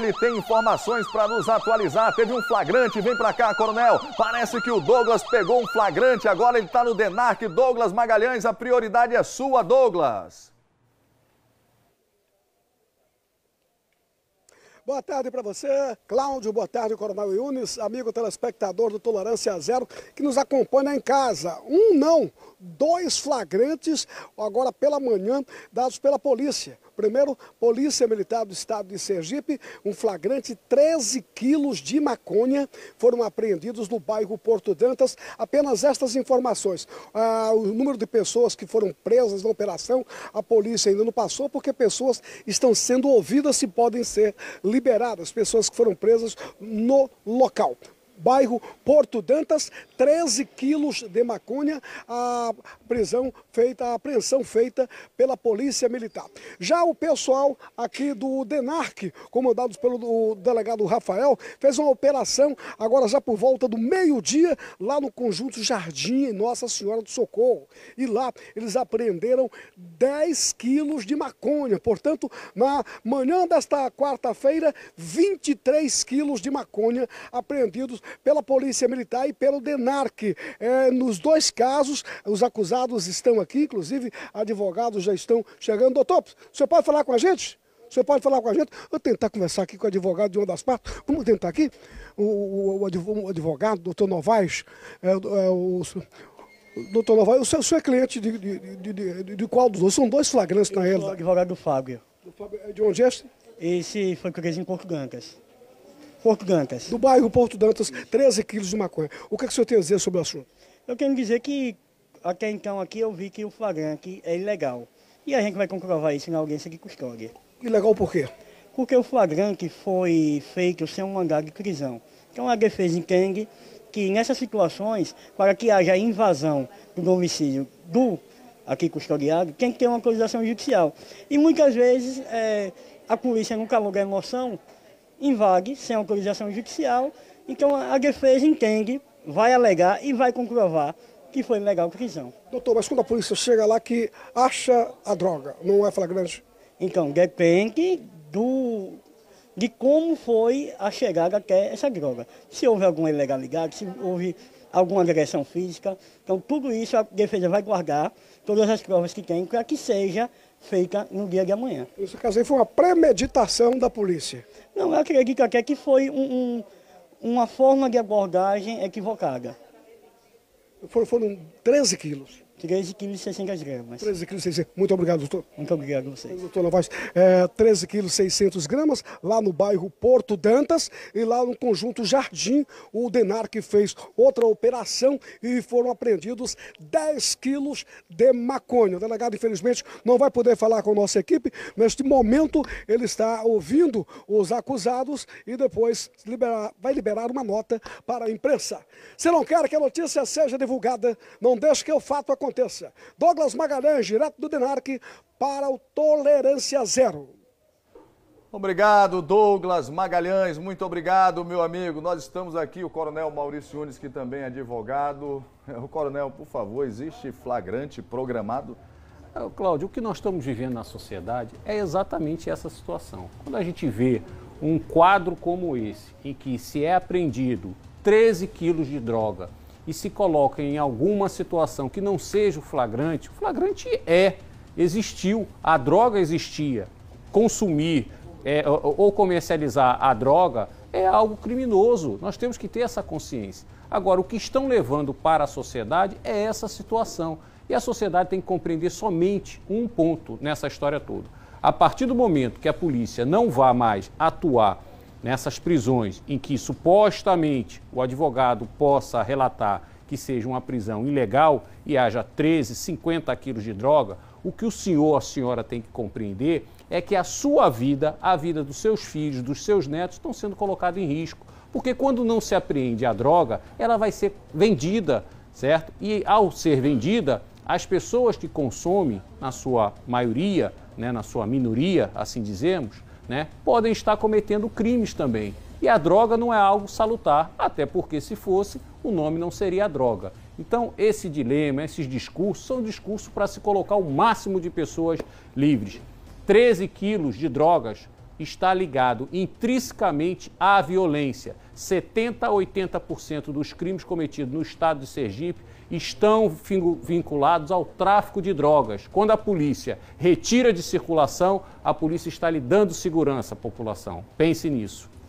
Ele tem informações para nos atualizar. Teve um flagrante, vem para cá, Coronel. Parece que o Douglas pegou um flagrante, agora ele está no Denarc. Douglas Magalhães, a prioridade é sua, Douglas. Boa tarde para você, Cláudio. Boa tarde, Coronel Yunis, amigo telespectador do Tolerância Zero, que nos acompanha em casa. Um não, dois flagrantes agora pela manhã, dados pela polícia. Primeiro, Polícia Militar do Estado de Sergipe, um flagrante, 13 quilos de maconha foram apreendidos no bairro Porto Dantas. Apenas estas informações. Ah, o número de pessoas que foram presas na operação, a polícia ainda não passou, porque pessoas estão sendo ouvidas se podem ser liberadas, pessoas que foram presas no local bairro Porto Dantas, 13 quilos de maconha, a prisão feita, a apreensão feita pela Polícia Militar. Já o pessoal aqui do DENARC, comandados pelo delegado Rafael, fez uma operação agora já por volta do meio-dia lá no Conjunto Jardim, Nossa Senhora do Socorro. E lá eles apreenderam 10 quilos de maconha. Portanto, na manhã desta quarta-feira, 23 quilos de maconha apreendidos pela Polícia Militar e pelo DENARC. É, nos dois casos, os acusados estão aqui, inclusive advogados já estão chegando. Doutor, o senhor pode falar com a gente? O senhor pode falar com a gente? Eu tentar conversar aqui com o advogado de uma das partes. Vamos tentar aqui? O, o, o advogado, doutor Novaes, é, é, o, Doutor Novaes, o seu, o é cliente de, de, de, de, qual dos dois? São dois flagrantes na realidade. advogado do Fábio. Do Fábio é de onde é esse? Esse foi preso em Porto Gancas. Porto Dantas. Do bairro Porto Dantas, 13 quilos de maconha. O que, é que o senhor tem a dizer sobre o assunto? Eu quero dizer que até então aqui eu vi que o flagrante é ilegal. E a gente vai comprovar isso na audiência de custódia. Ilegal por quê? Porque o flagrante foi feito sem um mandado de prisão. Então a defesa entende que nessas situações, para que haja invasão do domicílio do aqui custodiado, tem que ter uma autorização judicial. E muitas vezes é, a polícia, no calor da emoção, invague sem autorização judicial. Então a defesa entende, vai alegar e vai comprovar que foi legal a prisão. Doutor, mas quando a polícia chega lá que acha a droga, não é flagrante? Então, depende do de como foi a chegada até essa droga. Se houve alguma ilegalidade, se houve alguma agressão física. Então, tudo isso a defesa vai guardar, todas as provas que tem, para que seja feita no dia de amanhã. Isso quer dizer, foi uma premeditação da polícia? Não, eu acredito até que foi um, um, uma forma de abordagem equivocada. Foram, foram 13 quilos? 13 quilos e 600 gramas. 13 quilos e 600. Muito obrigado, doutor. Muito obrigado a vocês. Doutor Navas, é, 13 quilos e 600 gramas, lá no bairro Porto Dantas e lá no conjunto Jardim, o Denar que fez outra operação e foram apreendidos 10 quilos de maconha. O delegado, infelizmente, não vai poder falar com a nossa equipe. Neste momento, ele está ouvindo os acusados e depois liberar, vai liberar uma nota para a imprensa. Se não quer que a notícia seja divulgada, não deixe que o fato aconteça aconteça. Douglas Magalhães, direto do DENARC, para o Tolerância Zero. Obrigado, Douglas Magalhães, muito obrigado, meu amigo. Nós estamos aqui, o Coronel Maurício Nunes, que também é advogado. É, o Coronel, por favor, existe flagrante programado? É, Cláudio, o que nós estamos vivendo na sociedade é exatamente essa situação. Quando a gente vê um quadro como esse, em que se é apreendido 13 quilos de droga, e se coloca em alguma situação que não seja o flagrante, o flagrante é, existiu, a droga existia. Consumir é, ou comercializar a droga é algo criminoso. Nós temos que ter essa consciência. Agora, o que estão levando para a sociedade é essa situação. E a sociedade tem que compreender somente um ponto nessa história toda. A partir do momento que a polícia não vá mais atuar nessas prisões em que supostamente o advogado possa relatar que seja uma prisão ilegal e haja 13, 50 quilos de droga, o que o senhor, a senhora tem que compreender é que a sua vida, a vida dos seus filhos, dos seus netos, estão sendo colocados em risco. Porque quando não se apreende a droga, ela vai ser vendida, certo? E ao ser vendida, as pessoas que consomem, na sua maioria, né, na sua minoria, assim dizemos, né, podem estar cometendo crimes também. E a droga não é algo salutar, até porque se fosse, o nome não seria droga. Então, esse dilema, esses discursos, são discursos para se colocar o máximo de pessoas livres. 13 quilos de drogas está ligado intrinsecamente à violência. 70 a 80% dos crimes cometidos no estado de Sergipe estão vinculados ao tráfico de drogas. Quando a polícia retira de circulação, a polícia está lhe dando segurança à população. Pense nisso.